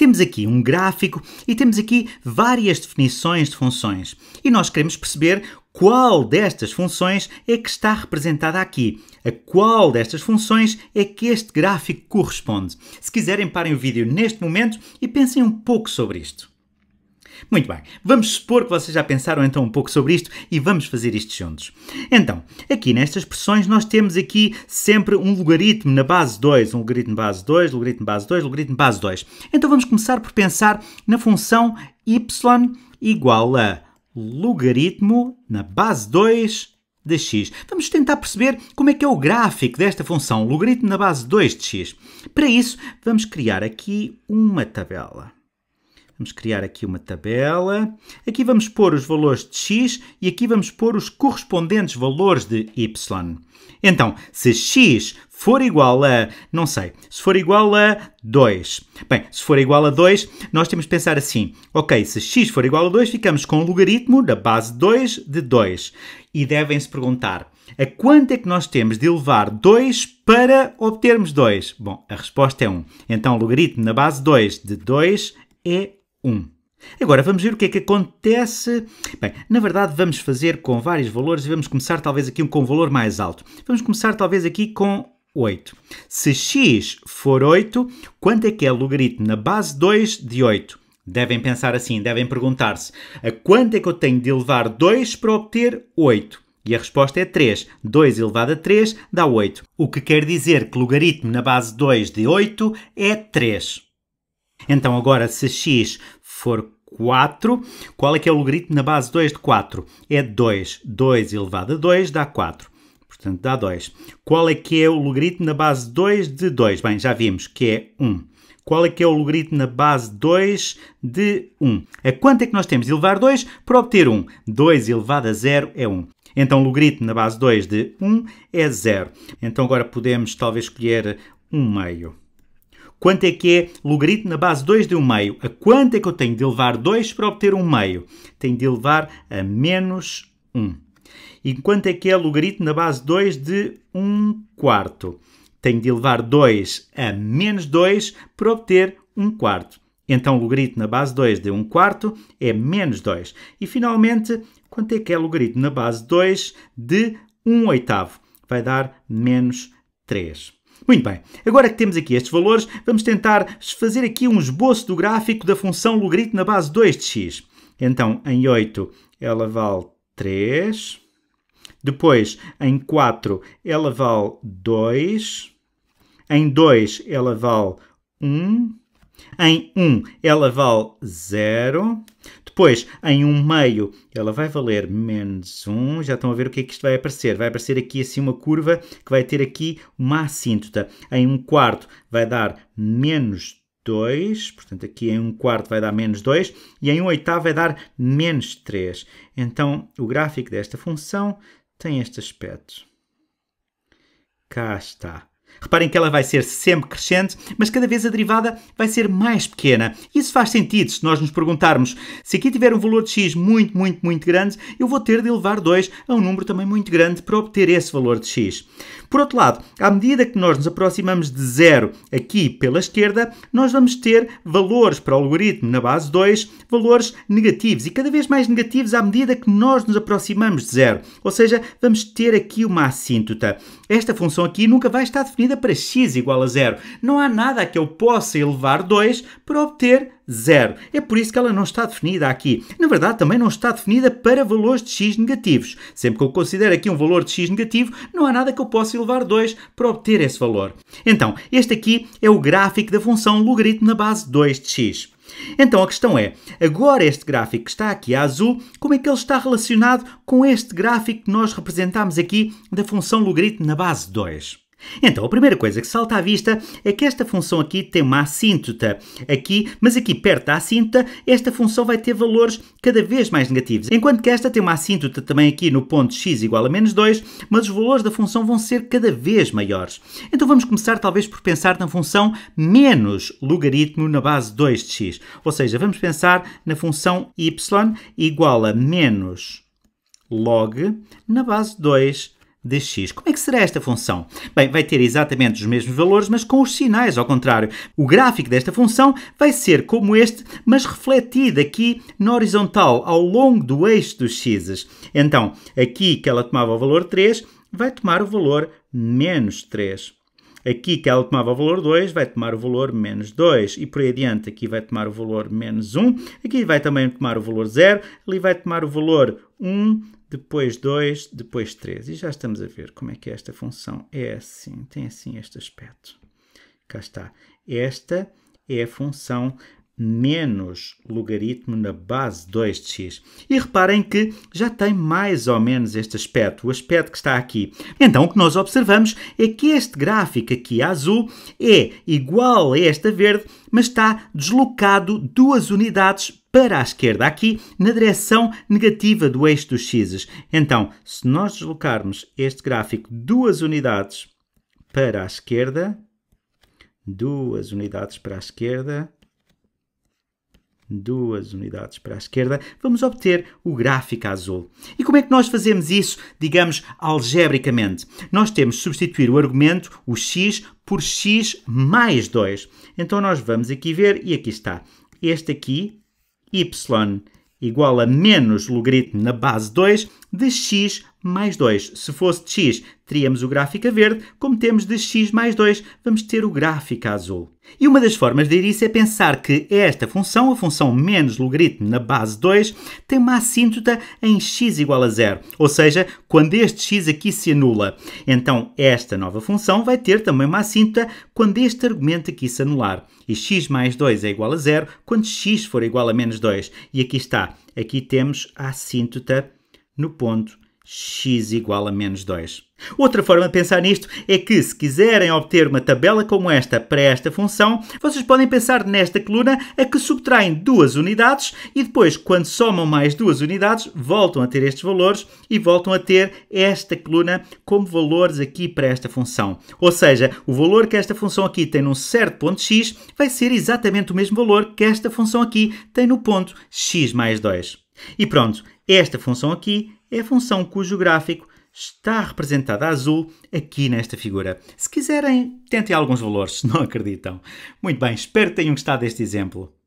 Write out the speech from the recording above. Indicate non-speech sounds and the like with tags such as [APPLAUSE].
Temos aqui um gráfico e temos aqui várias definições de funções. E nós queremos perceber qual destas funções é que está representada aqui. A qual destas funções é que este gráfico corresponde. Se quiserem, parem o vídeo neste momento e pensem um pouco sobre isto. Muito bem, vamos supor que vocês já pensaram então um pouco sobre isto e vamos fazer isto juntos. Então, aqui nestas expressões nós temos aqui sempre um logaritmo na base 2, um logaritmo base 2, logaritmo base 2, logaritmo base 2. Então vamos começar por pensar na função y igual a logaritmo na base 2 de x. Vamos tentar perceber como é que é o gráfico desta função, logaritmo na base 2 de x. Para isso, vamos criar aqui uma tabela. Vamos criar aqui uma tabela. Aqui vamos pôr os valores de x e aqui vamos pôr os correspondentes valores de y. Então, se x for igual a, não sei, se for igual a 2. Bem, se for igual a 2, nós temos de pensar assim, ok, se x for igual a 2, ficamos com o logaritmo da base 2 de 2. E devem-se perguntar, a quanto é que nós temos de elevar 2 para obtermos 2? Bom, a resposta é 1. Então, o logaritmo na base 2 de 2 é 1. 1. Agora vamos ver o que é que acontece. Bem, na verdade vamos fazer com vários valores e vamos começar talvez aqui com um valor mais alto. Vamos começar talvez aqui com 8. Se x for 8, quanto é que é o logaritmo na base 2 de 8? Devem pensar assim, devem perguntar-se a quanto é que eu tenho de elevar 2 para obter 8? E a resposta é 3. 2 elevado a 3 dá 8. O que quer dizer que logaritmo na base 2 de 8 é 3. Então agora se x for 4, qual é que é o logaritmo na base 2 de 4? É 2. 2 elevado a 2 dá 4. Portanto, dá 2. Qual é que é o logaritmo na base 2 de 2? Bem, já vimos que é 1. Qual é que é o logaritmo na base 2 de 1? A quanto é que nós temos de elevar 2 para obter 1? 2 elevado a 0 é 1. Então, o logaritmo na base 2 de 1 é 0. Então, agora podemos talvez escolher 1 meio. Quanto é que é logaritmo na base 2 de 1 meio? A quanto é que eu tenho de elevar 2 para obter 1 meio? Tenho de elevar a menos 1. E quanto é que é logaritmo na base 2 de 1 quarto? Tenho de elevar 2 a menos 2 para obter 1 quarto. Então, logaritmo na base 2 de 1 quarto é menos 2. E, finalmente, quanto é que é logaritmo na base 2 de 1 oitavo? Vai dar menos 3. Muito bem, agora que temos aqui estes valores, vamos tentar fazer aqui um esboço do gráfico da função logaritmo na base 2 de x. Então, em 8 ela vale 3, depois em 4 ela vale 2, em 2 ela vale 1 em 1, ela vale 0. Depois, em 1 meio, ela vai valer menos 1. Já estão a ver o que é que isto vai aparecer. Vai aparecer aqui assim uma curva que vai ter aqui uma assíntota. Em 1 quarto vai dar menos 2. Portanto, aqui em 1 quarto vai dar menos 2. E em 1 oitavo vai dar menos 3. Então, o gráfico desta função tem este aspecto. Cá está. Reparem que ela vai ser sempre crescente, mas cada vez a derivada vai ser mais pequena. Isso faz sentido se nós nos perguntarmos se aqui tiver um valor de x muito, muito, muito grande, eu vou ter de elevar 2 a um número também muito grande para obter esse valor de x. Por outro lado, à medida que nós nos aproximamos de zero aqui pela esquerda, nós vamos ter valores para o algoritmo na base 2, valores negativos e cada vez mais negativos à medida que nós nos aproximamos de zero. Ou seja, vamos ter aqui uma assíntota. Esta função aqui nunca vai estar definida definida x igual a zero. Não há nada a que eu possa elevar 2 para obter zero. É por isso que ela não está definida aqui. Na verdade, também não está definida para valores de x negativos. Sempre que eu considero aqui um valor de x negativo, não há nada que eu possa elevar 2 para obter esse valor. Então, este aqui é o gráfico da função logaritmo na base 2 de x. Então a questão é, agora este gráfico que está aqui a azul, como é que ele está relacionado com este gráfico que nós representamos aqui da função logaritmo na base 2? Então, a primeira coisa que salta à vista é que esta função aqui tem uma assíntota aqui, mas aqui perto da assíntota, esta função vai ter valores cada vez mais negativos. Enquanto que esta tem uma assíntota também aqui no ponto x igual a menos 2, mas os valores da função vão ser cada vez maiores. Então vamos começar talvez por pensar na função menos logaritmo na base 2 de x. Ou seja, vamos pensar na função y igual a menos log na base 2 x. Como é que será esta função? Bem, vai ter exatamente os mesmos valores, mas com os sinais ao contrário. O gráfico desta função vai ser como este, mas refletido aqui na horizontal ao longo do eixo dos x's. Então, aqui que ela tomava o valor 3, vai tomar o valor menos 3. Aqui que ela tomava o valor 2, vai tomar o valor menos 2. E por aí adiante, aqui vai tomar o valor menos 1. Aqui vai também tomar o valor 0. Ali vai tomar o valor 1, depois 2, depois 3. E já estamos a ver como é que esta função é assim, tem assim este aspecto. Cá está. Esta é a função menos logaritmo na base 2 de x. E reparem que já tem mais ou menos este aspecto, o aspecto que está aqui. Então o que nós observamos é que este gráfico aqui azul é igual a esta verde, mas está deslocado duas unidades para a esquerda, aqui na direção negativa do eixo dos x's. Então, se nós deslocarmos este gráfico duas unidades para a esquerda, duas unidades para a esquerda, duas unidades para a esquerda, vamos obter o gráfico azul. E como é que nós fazemos isso, digamos, algebricamente? Nós temos de substituir o argumento, o x, por x mais 2. Então nós vamos aqui ver, e aqui está. Este aqui, y igual a menos logaritmo na base 2 de x mais 2. Se fosse de x, teríamos o gráfico a verde, como temos de x mais 2, vamos ter o gráfico a azul. E uma das formas de ir isso é pensar que é esta função, a função menos logaritmo na base 2, tem uma assíntota em x igual a zero, ou seja, quando este x aqui se anula. Então esta nova função vai ter também uma assíntota quando este argumento aqui se anular. E x mais 2 é igual a zero quando x for igual a menos 2. E aqui está, aqui temos a assíntota no ponto x igual a menos 2. Outra forma de pensar nisto é que, se quiserem obter uma tabela como esta para esta função, vocês podem pensar nesta coluna a que subtraem duas unidades e depois, quando somam mais duas unidades, voltam a ter estes valores e voltam a ter esta coluna como valores aqui para esta função. Ou seja, o valor que esta função aqui tem num certo ponto x vai ser exatamente o mesmo valor que esta função aqui tem no ponto x mais 2. E pronto, esta função aqui é a função cujo gráfico está representada a azul aqui nesta figura. Se quiserem, tentem alguns valores, [LAUGHS] se não acreditam. Muito bem, espero que tenham gostado deste exemplo.